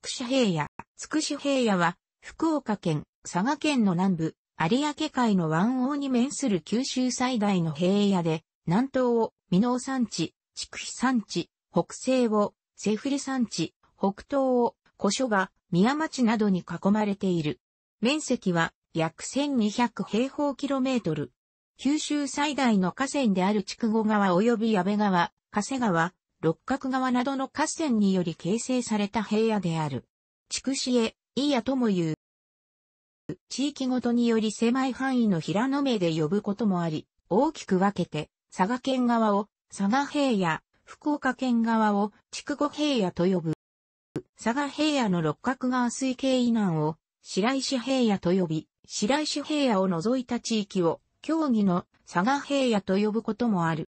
畜舎平野、筑く平野は、福岡県、佐賀県の南部、有明海の湾王に面する九州最大の平野で、南東を、美濃山地、筑肥山地、北西を、セフ山地、北東を、古書が、宮町などに囲まれている。面積は、約1200平方キロメートル。九州最大の河川である筑後川及び矢部川、加瀬川、六角川などの河川により形成された平野である。筑紫へ、いやとも言う。地域ごとにより狭い範囲の平野名で呼ぶこともあり、大きく分けて、佐賀県側を、佐賀平野、福岡県側を、筑後平野と呼ぶ。佐賀平野の六角川水系以南を、白石平野と呼び、白石平野を除いた地域を、競技の佐賀平野と呼ぶこともある。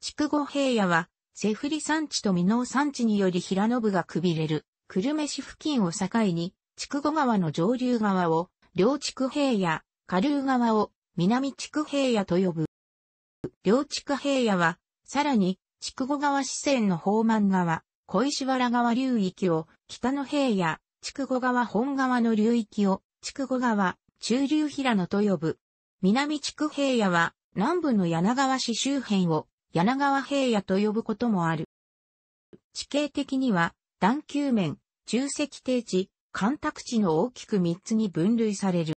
筑後平野は、セフリ山地とミノー山地により平野部がくびれる、久留米市付近を境に、筑後川の上流側を、両筑平野、下流側を、南筑平野と呼ぶ。両筑平野は、さらに、筑後川支線の方満側、小石原川流域を、北の平野、筑後川本川の流域を、筑後川、中流平野と呼ぶ。南筑平野は、南部の柳川市周辺を、柳川平野と呼ぶこともある。地形的には、段丘面、中石低地、干拓地の大きく三つに分類される。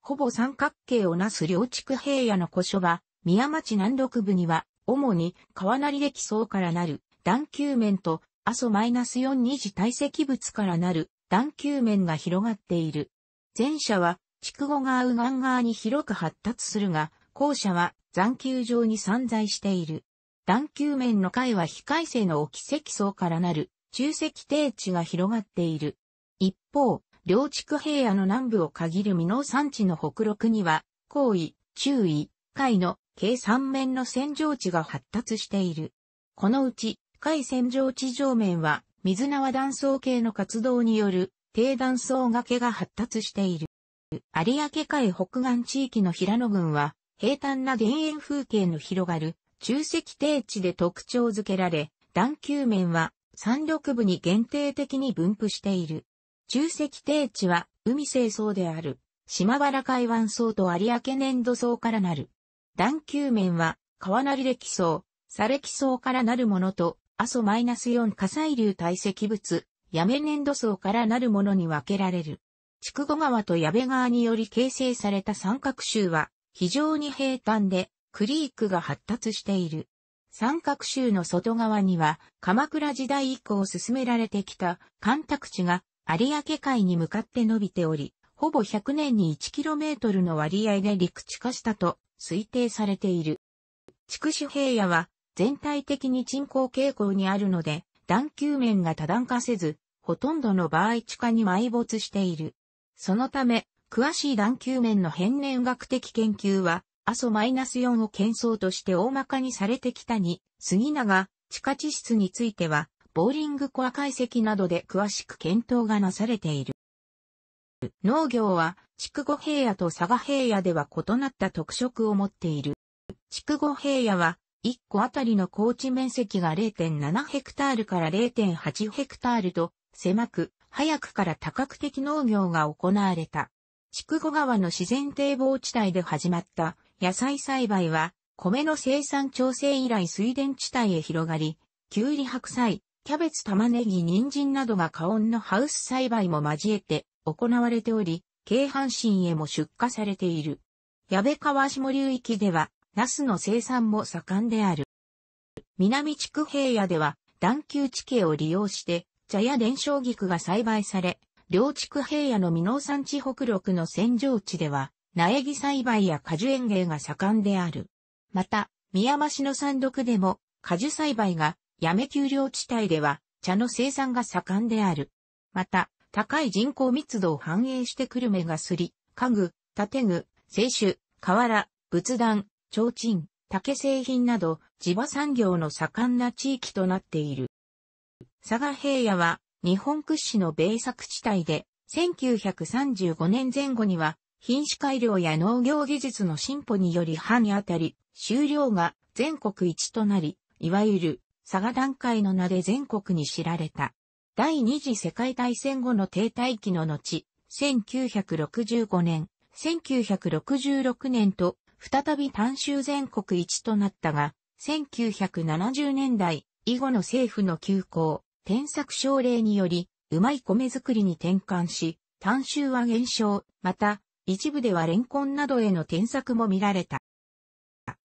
ほぼ三角形をなす両地平野の古書は、宮町南六部には、主に川成歴層からなる段丘面と、阿蘇 -4 二次堆積物からなる段丘面が広がっている。前者は、筑後川右岸側に広く発達するが、後者は残球状に散在している。断球面の階は非回生の沖積層からなる中石低地が広がっている。一方、両地区平野の南部を限る美濃山地の北陸には、高位、中位、海の計3面の扇状地が発達している。このうち、海扇状地上面は、水縄断層系の活動による低断層崖が発達している。有明海北岸地域の平野郡は、平坦な田園風景の広がる中石低地で特徴づけられ、段丘面は山陸部に限定的に分布している。中石低地は海清層である島原海湾層と有明粘土層からなる。段丘面は川なり歴層、砂歴層からなるものと、阿蘇マイナス -4 火砕流堆積物、やめ粘土層からなるものに分けられる。筑後川と矢部川により形成された三角州は、非常に平坦で、クリークが発達している。三角州の外側には、鎌倉時代以降進められてきた干拓地が有明海に向かって伸びており、ほぼ100年に 1km の割合で陸地化したと推定されている。筑紫平野は全体的に沈降傾向にあるので、段丘面が多段化せず、ほとんどの場合地下に埋没している。そのため、詳しい段球面の変年学的研究は、ナス -4 を検相として大まかにされてきたに、杉永、地下地質については、ボーリングコア解析などで詳しく検討がなされている。農業は、筑後平野と佐賀平野では異なった特色を持っている。筑後平野は、1個あたりの高地面積が0.7ヘクタールから0.8ヘクタールと、狭く、早くから多角的農業が行われた。筑後川の自然堤防地帯で始まった野菜栽培は、米の生産調整以来水田地帯へ広がり、きゅうり白菜、キャベツ玉ねぎ人参などが花温のハウス栽培も交えて行われており、京阪神へも出荷されている。矢部川下流域では、ナスの生産も盛んである。南地区平野では、段丘地形を利用して、茶や伝承菊が栽培され、両畜平野の美濃山地北陸の扇状地では、苗木栽培や果樹園芸が盛んである。また、宮間市の山麓でも、果樹栽培が、やめ丘陵地帯では、茶の生産が盛んである。また、高い人口密度を反映してくる目がすり、家具、建具、清酒、瓦、仏壇、提灯、竹製品など、地場産業の盛んな地域となっている。佐賀平野は、日本屈指の米作地帯で、1935年前後には、品種改良や農業技術の進歩により歯にあたり、収量が全国一となり、いわゆる佐賀段階の名で全国に知られた。第二次世界大戦後の停滞期の後、1965年、1966年と再び単州全国一となったが、1970年代以後の政府の休校、添削奨励により、うまい米作りに転換し、単収は減少、また、一部ではレンコンなどへの添削も見られた。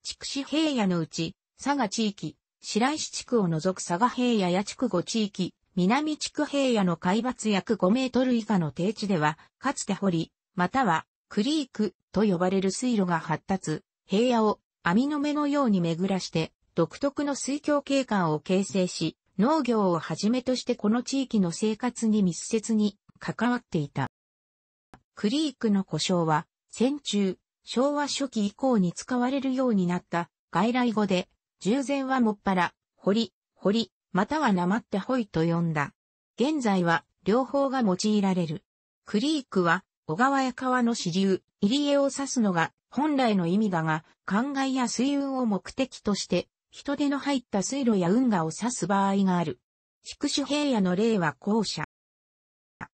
筑紫平野のうち、佐賀地域、白石地区を除く佐賀平野や地区5地域、南地区平野の海抜約5メートル以下の低地では、かつて掘り、または、クリークと呼ばれる水路が発達、平野を網の目のように巡らして、独特の水峡景観を形成し、農業をはじめとしてこの地域の生活に密接に関わっていた。クリークの故障は、戦中、昭和初期以降に使われるようになった外来語で、従前はもっぱら、堀、堀、またはなまってほいと呼んだ。現在は両方が用いられる。クリークは小川や川の支流、入り江を指すのが本来の意味だが、灌漑や水運を目的として人手の入った水路や運河を指す場合がある。筑紫平野の例は後者。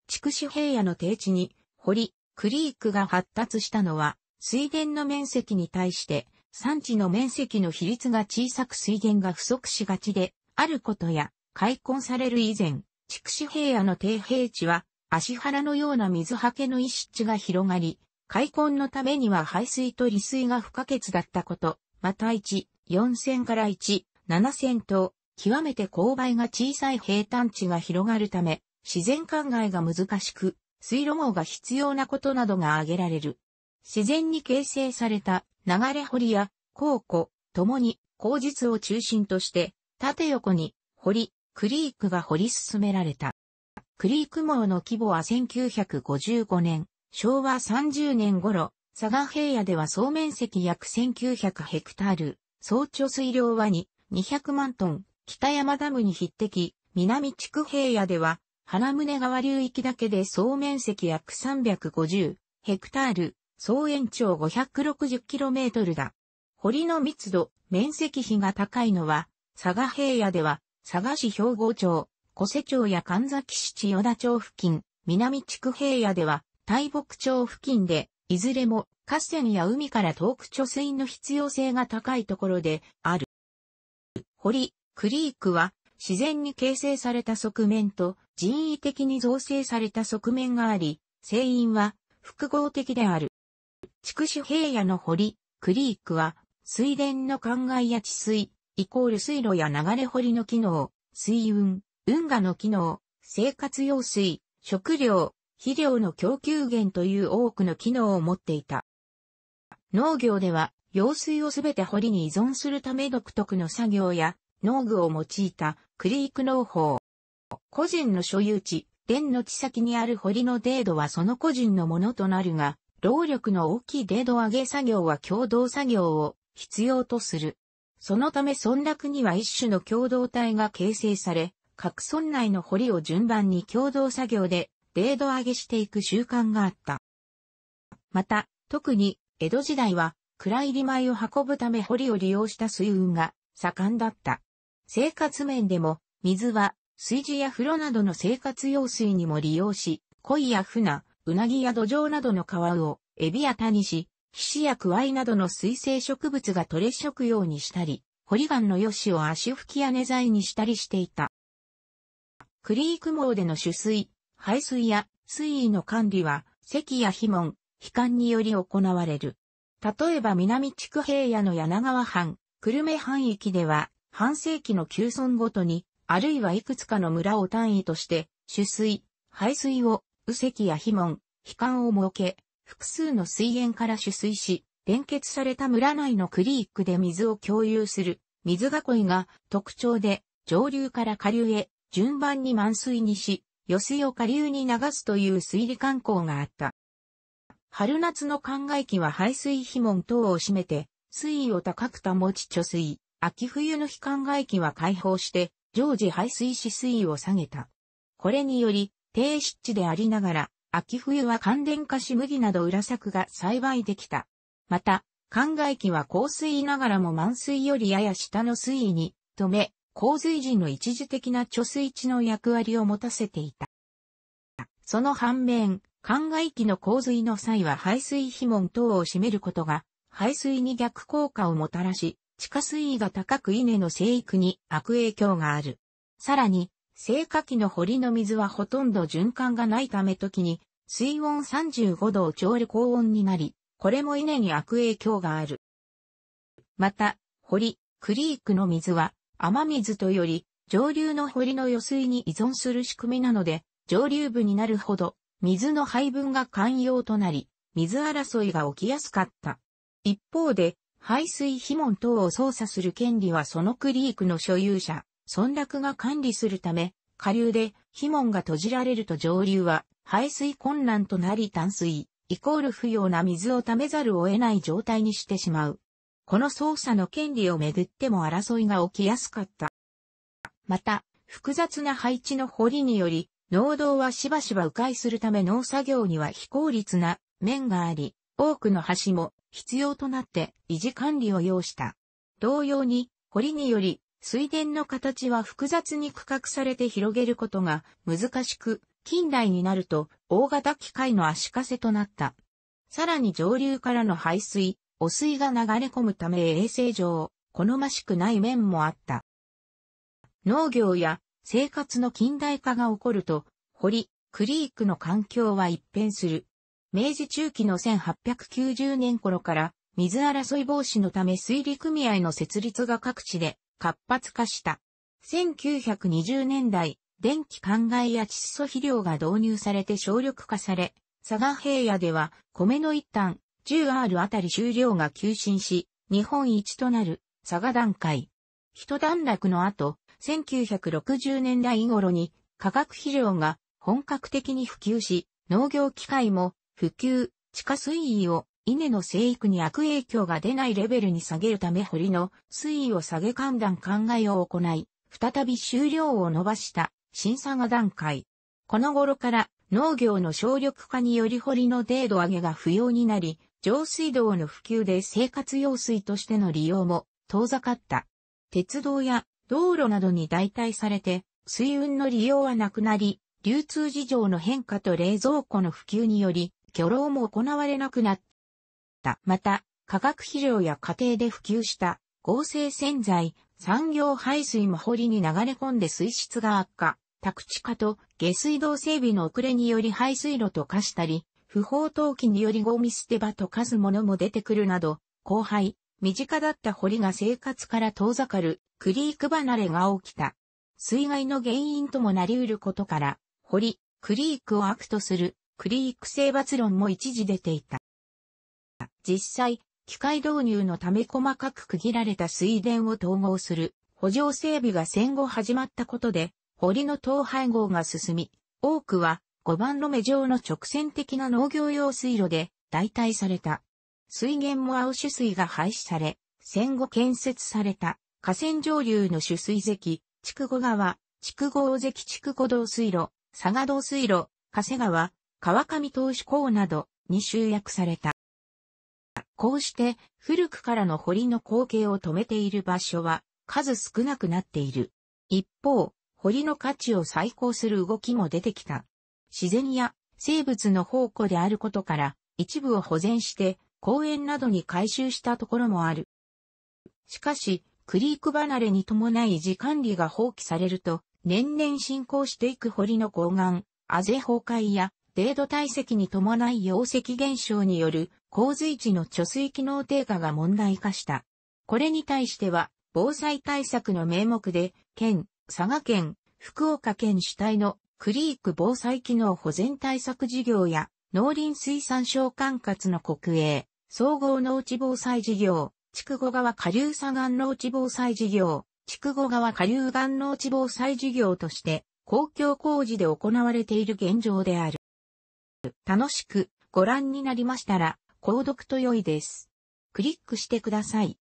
筑紫平野の低地に堀、クリークが発達したのは、水田の面積に対して、産地の面積の比率が小さく水田が不足しがちで、あることや、開墾される以前、筑紫平野の低平地は、足原のような水はけの石湿地が広がり、開墾のためには排水と利水が不可欠だったこと、また一、4000から1、7000と、極めて勾配が小さい平坦地が広がるため、自然灌漑が難しく、水路網が必要なことなどが挙げられる。自然に形成された流れ堀や鉱庫、ともに工実を中心として、縦横に堀、クリークが掘り進められた。クリーク網の規模は1955年、昭和30年頃、佐賀平野では総面積約1900ヘクタール、総貯水量は2、200万トン、北山ダムに匹敵、南地区平野では、花宗川流域だけで総面積約350ヘクタール、総延長5 6 0トルだ。堀の密度、面積比が高いのは、佐賀平野では、佐賀市兵庫町、小瀬町や神崎市千代田町付近、南地区平野では、大木町付近で、いずれも河川や海から遠く貯水の必要性が高いところである。堀、クリークは自然に形成された側面と人為的に造成された側面があり、聖因は複合的である。筑紫平野の堀、クリークは水田の灌漑や治水、イコール水路や流れ堀の機能、水運、運河の機能、生活用水、食料、肥料の供給源という多くの機能を持っていた。農業では、用水をすべて堀に依存するため独特の作業や農具を用いたクリーク農法。個人の所有地、田の地先にある堀の程度はその個人のものとなるが、労力の大きい程度上げ作業は共同作業を必要とする。そのため村落には一種の共同体が形成され、各村内の堀を順番に共同作業で、程度上げしていく習慣があった。また、特に江戸時代は、蔵入り米を運ぶため堀を利用した水運が盛んだった。生活面でも、水は、水事や風呂などの生活用水にも利用し、鯉や船、うなぎや土壌などの皮を、エビやタニシ、脂やクワイなどの水生植物が取れ食用にしたり、堀岩のヨシを足拭き屋根材にしたりしていた。クリーク網での取水、排水や水位の管理は、石やモン。悲観により行われる。例えば南地区平野の柳川藩、久留米藩域では、半世紀の旧村ごとに、あるいはいくつかの村を単位として、取水、排水を、右石や碑門、悲観を設け、複数の水源から取水し、連結された村内のクリークで水を共有する、水囲いが特徴で、上流から下流へ順番に満水にし、余水を下流に流すという水利観光があった。春夏の灌漑期は排水肥門等を占めて、水位を高く保ち貯水、秋冬の非灌漑期は解放して、常時排水し水位を下げた。これにより、低湿地でありながら、秋冬は寒電化し麦など裏作が栽培できた。また、灌漑期は降水ながらも満水よりやや下の水位に止め、洪水時の一時的な貯水池の役割を持たせていた。その反面、灌漑機の洪水の際は排水肥門等を占めることが、排水に逆効果をもたらし、地下水位が高く稲の生育に悪影響がある。さらに、生花期の堀の水はほとんど循環がないため時に、水温35度を超える高温になり、これも稲に悪影響がある。また、堀、クリークの水は、雨水とより、上流の堀の余水に依存する仕組みなので、上流部になるほど水の配分が寛容となり、水争いが起きやすかった。一方で、排水非門等を操作する権利はそのクリークの所有者、村落が管理するため、下流で非門が閉じられると上流は排水困難となり淡水、イコール不要な水を溜めざるを得ない状態にしてしまう。この操作の権利をめぐっても争いが起きやすかった。また、複雑な配置の堀により、農道はしばしば迂回するため農作業には非効率な面があり、多くの橋も必要となって維持管理を要した。同様に、堀により水田の形は複雑に区画されて広げることが難しく、近代になると大型機械の足かせとなった。さらに上流からの排水、汚水が流れ込むため衛生上、好ましくない面もあった。農業や生活の近代化が起こると、堀、クリークの環境は一変する。明治中期の1890年頃から、水争い防止のため水利組合の設立が各地で活発化した。1920年代、電気灌漑や窒素肥料が導入されて省力化され、佐賀平野では米の一旦 10R あたり収量が急進し、日本一となる佐賀段階。一段落の後、1960年代頃に化学肥料が本格的に普及し、農業機械も普及、地下水位を稲の生育に悪影響が出ないレベルに下げるため堀の水位を下げ寒暖考えを行い、再び収量を伸ばした審査が段階。この頃から農業の省力化により堀の程度上げが不要になり、上水道の普及で生活用水としての利用も遠ざかった。鉄道や道路などに代替されて、水運の利用はなくなり、流通事情の変化と冷蔵庫の普及により、漁労も行われなくなった。また、化学肥料や家庭で普及した合成洗剤、産業排水も堀に流れ込んで水質が悪化、宅地化と下水道整備の遅れにより排水路と化したり、不法投棄によりゴミ捨て場と化すものも出てくるなど、荒廃、身近だった堀が生活から遠ざかるクリーク離れが起きた。水害の原因ともなり得ることから、堀、クリークを悪とするクリーク性抜論も一時出ていた。実際、機械導入のため細かく区切られた水田を統合する補助整備が戦後始まったことで、堀の統廃合が進み、多くは5番路目上の直線的な農業用水路で代替された。水源もアウシュ水が廃止され、戦後建設された河川上流の取水堰、筑後川、筑後大関筑後道水路、佐賀道水路、加瀬川、川上投手港などに集約された。こうして古くからの堀の光景を止めている場所は数少なくなっている。一方、堀の価値を再興する動きも出てきた。自然や生物の宝庫であることから一部を保全して公園などに改修したところもある。しかし、クリーク離れに伴い維持管理が放棄されると、年々進行していく堀の高岩、あぜ崩壊や、デード堆積に伴い溶石現象による洪水地の貯水機能低下が問題化した。これに対しては、防災対策の名目で、県、佐賀県、福岡県主体のクリーク防災機能保全対策事業や農林水産省管轄の国営、総合農地防災事業、筑後川下流左岸農地防災事業、筑後川下流岸農地防災事業として、公共工事で行われている現状である。楽しくご覧になりましたら、購読と良いです。クリックしてください。